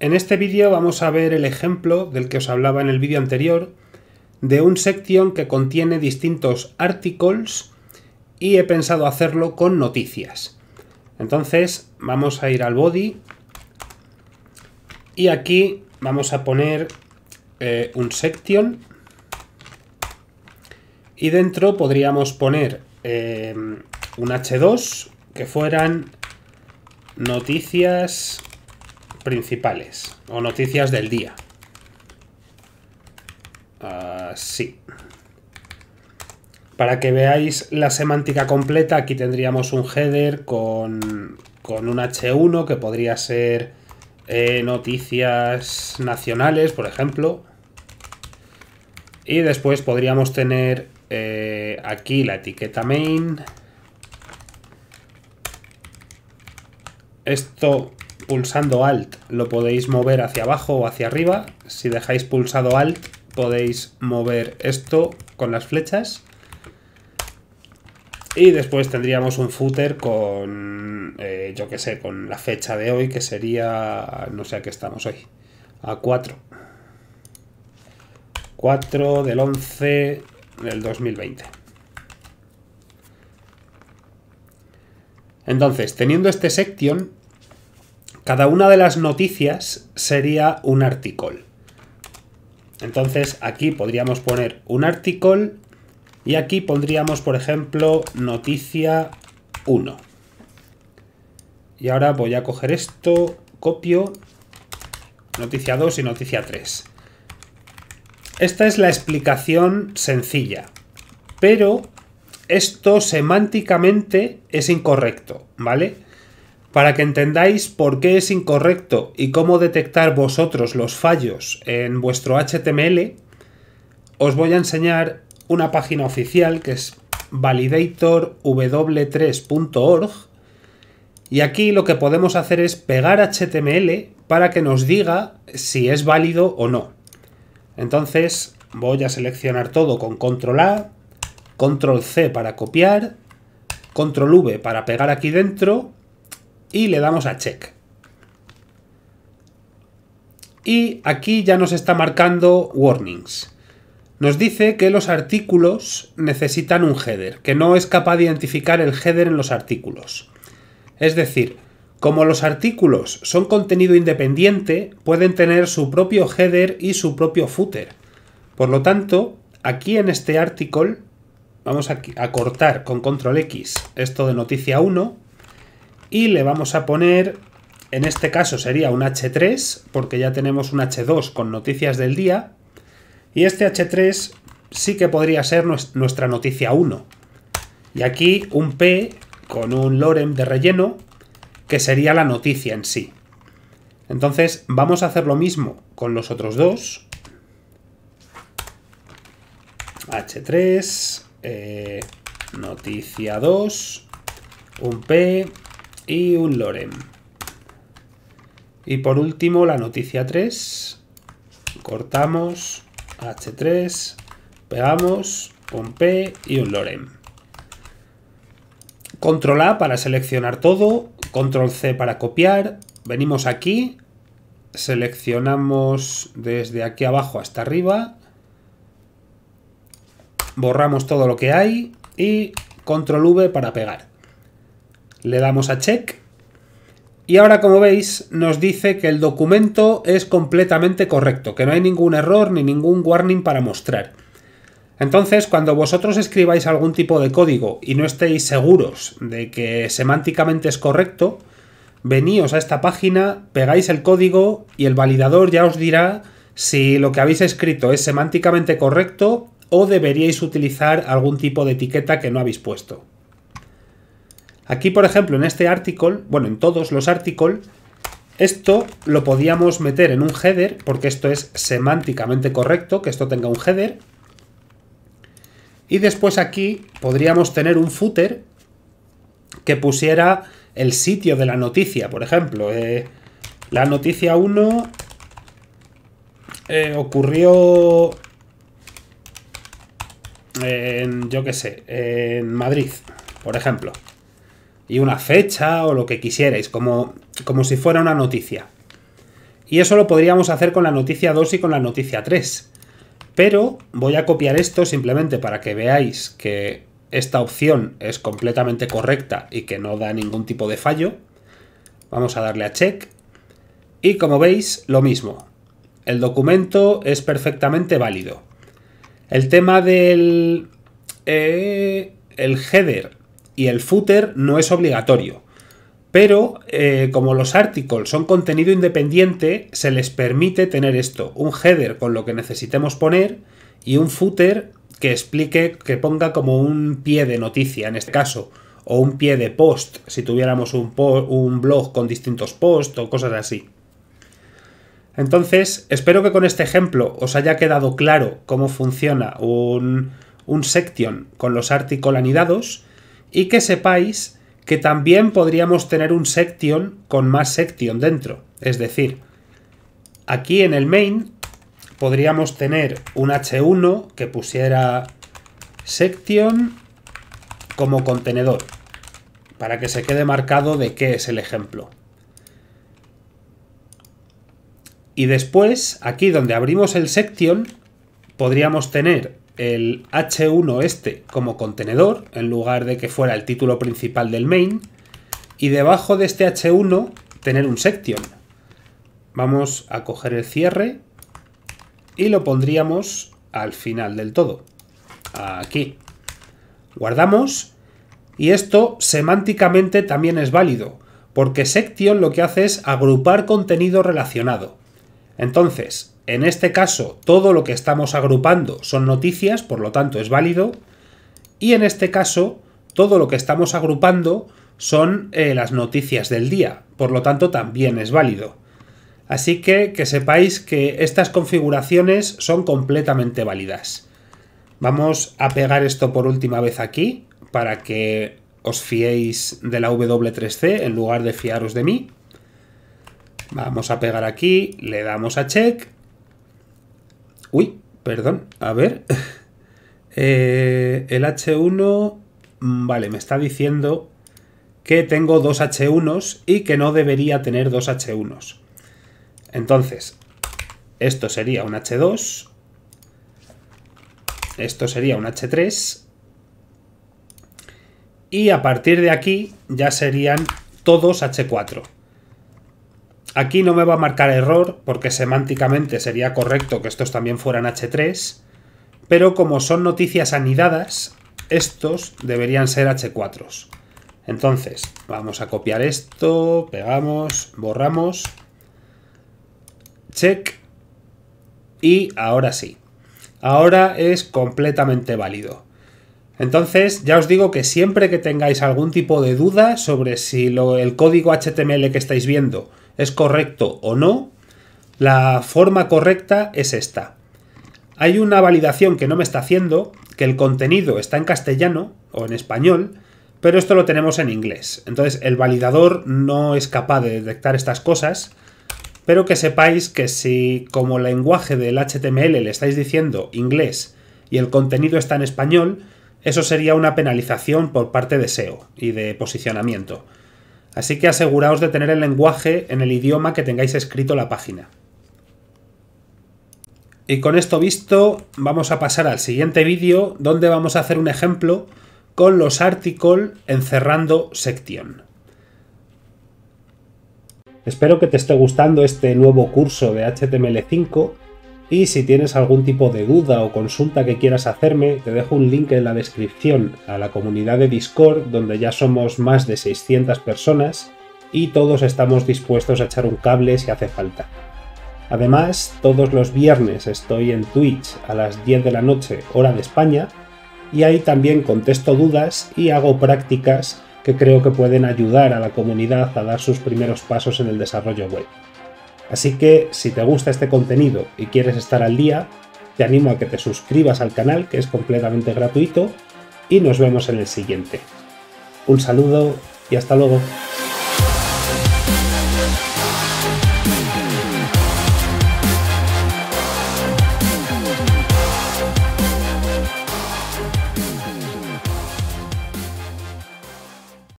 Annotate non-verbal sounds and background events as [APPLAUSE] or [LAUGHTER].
En este vídeo vamos a ver el ejemplo del que os hablaba en el vídeo anterior de un section que contiene distintos articles y he pensado hacerlo con noticias. Entonces vamos a ir al body y aquí vamos a poner eh, un section y dentro podríamos poner eh, un H2 que fueran noticias principales o noticias del día. así. Ah, sí. Para que veáis la semántica completa, aquí tendríamos un header con, con un H1 que podría ser eh, noticias nacionales, por ejemplo. Y después podríamos tener eh, aquí la etiqueta main. Esto pulsando Alt lo podéis mover hacia abajo o hacia arriba. Si dejáis pulsado Alt podéis mover esto con las flechas. Y después tendríamos un footer con, eh, yo qué sé, con la fecha de hoy, que sería, no sé a qué estamos hoy, a 4. 4 del 11 del 2020. Entonces, teniendo este section, cada una de las noticias sería un artículo. Entonces aquí podríamos poner un artículo y aquí pondríamos, por ejemplo, noticia 1. Y ahora voy a coger esto, copio, noticia 2 y noticia 3. Esta es la explicación sencilla, pero esto semánticamente es incorrecto, ¿vale? para que entendáis por qué es incorrecto y cómo detectar vosotros los fallos en vuestro HTML, os voy a enseñar una página oficial que es validatorw3.org y aquí lo que podemos hacer es pegar HTML para que nos diga si es válido o no. Entonces voy a seleccionar todo con control A, control C para copiar, control V para pegar aquí dentro y le damos a check. Y aquí ya nos está marcando warnings. Nos dice que los artículos necesitan un header, que no es capaz de identificar el header en los artículos. Es decir, como los artículos son contenido independiente, pueden tener su propio header y su propio footer. Por lo tanto, aquí en este artículo vamos a, cortar con control X esto de noticia 1 y le vamos a poner, en este caso sería un H3, porque ya tenemos un H2 con noticias del día, y este H3 sí que podría ser nuestra noticia 1. Y aquí un P con un lorem de relleno, que sería la noticia en sí. Entonces vamos a hacer lo mismo con los otros dos. H3, eh, noticia 2, un P y un lorem. Y por último, la noticia 3. Cortamos H3, pegamos un P y un lorem. Control A para seleccionar todo, control C para copiar, venimos aquí, seleccionamos desde aquí abajo hasta arriba, borramos todo lo que hay y control V para pegar. Le damos a check. Y ahora, como veis, nos dice que el documento es completamente correcto, que no hay ningún error ni ningún warning para mostrar. Entonces, cuando vosotros escribáis algún tipo de código y no estéis seguros de que semánticamente es correcto, veníos a esta página, pegáis el código y el validador ya os dirá si lo que habéis escrito es semánticamente correcto o deberíais utilizar algún tipo de etiqueta que no habéis puesto. Aquí, por ejemplo, en este article, bueno, en todos los articles, esto lo podíamos meter en un header, porque esto es semánticamente correcto, que esto tenga un header. Y después aquí podríamos tener un footer que pusiera el sitio de la noticia, por ejemplo. Eh, la noticia 1 eh, ocurrió en, yo qué sé, en Madrid, por ejemplo y una fecha o lo que quisierais, como, como si fuera una noticia. Y eso lo podríamos hacer con la noticia 2 y con la noticia 3. Pero voy a copiar esto simplemente para que veáis que esta opción es completamente correcta y que no da ningún tipo de fallo. Vamos a darle a check. Y como veis, lo mismo. El documento es perfectamente válido. El tema del... Eh, el header y el footer no es obligatorio. Pero eh, como los articles son contenido independiente, se les permite tener esto, un header con lo que necesitemos poner y un footer que explique, que ponga como un pie de noticia en este caso, o un pie de post, si tuviéramos un, blog con distintos posts o cosas así. Entonces, espero que con este ejemplo os haya quedado claro cómo funciona un, section con los articles anidados y que sepáis que también podríamos tener un section con más section dentro. Es decir, aquí en el main podríamos tener un h1 que pusiera section como contenedor para que se quede marcado de qué es el ejemplo. Y después, aquí donde abrimos el section, podríamos tener el H1 este como contenedor, en lugar de que fuera el título principal del main, y debajo de este H1 tener un section. Vamos a coger el cierre y lo pondríamos al final del todo, aquí. Guardamos y esto semánticamente también es válido, porque section lo que hace es agrupar contenido relacionado. Entonces, en este caso, todo lo que estamos agrupando son noticias, por lo tanto es válido. Y en este caso, todo lo que estamos agrupando son eh, las noticias del día, por lo tanto también es válido. Así que que sepáis que estas configuraciones son completamente válidas. Vamos a pegar esto por última vez aquí para que os fiéis de la W3C en lugar de fiaros de mí. Vamos a pegar aquí, le damos a check. Uy, perdón, a ver. [LAUGHS] Eh, el H1, mm, vale, me está diciendo que tengo dos H1s y que no debería tener dos H1s. Entonces, esto sería un H2, esto sería un H3, y a partir de aquí ya serían todos H4. Aquí no me va a marcar error porque semánticamente sería correcto que estos también fueran H3, pero como son noticias anidadas, estos deberían ser h 4 Entonces, vamos a copiar esto, pegamos, borramos, check, y ahora sí. Ahora es completamente válido. Entonces, ya os digo que siempre que tengáis algún tipo de duda sobre si el código HTML que estáis viendo es correcto o no, la forma correcta es esta. Hay una validación que no me está haciendo, que el contenido está en castellano o en español, pero esto lo tenemos en inglés. Entonces el validador no es capaz de detectar estas cosas, pero que sepáis que si como lenguaje del HTML le estáis diciendo inglés y el contenido está en español, eso sería una penalización por parte de SEO y de posicionamiento. Así que aseguraos de tener el lenguaje en el idioma que tengáis escrito la página. Y con esto visto, vamos a pasar al siguiente vídeo donde vamos a hacer un ejemplo con los article encerrando sección. Espero que te esté gustando este nuevo curso de HTML5 y si tienes algún tipo de duda o consulta que quieras hacerme, te dejo un link en la descripción a la comunidad de Discord, donde ya somos más de 600 personas y todos estamos dispuestos a echar un cable si hace falta. Además, todos los viernes estoy en Twitch a las 10 de la noche, hora de España, y ahí también contesto dudas y hago prácticas que creo que pueden ayudar a la comunidad a dar sus primeros pasos en el desarrollo web. Así que si te gusta este contenido y quieres estar al día, te animo a que te suscribas al canal, que es completamente gratuito, y nos vemos en el siguiente. Un saludo y hasta luego.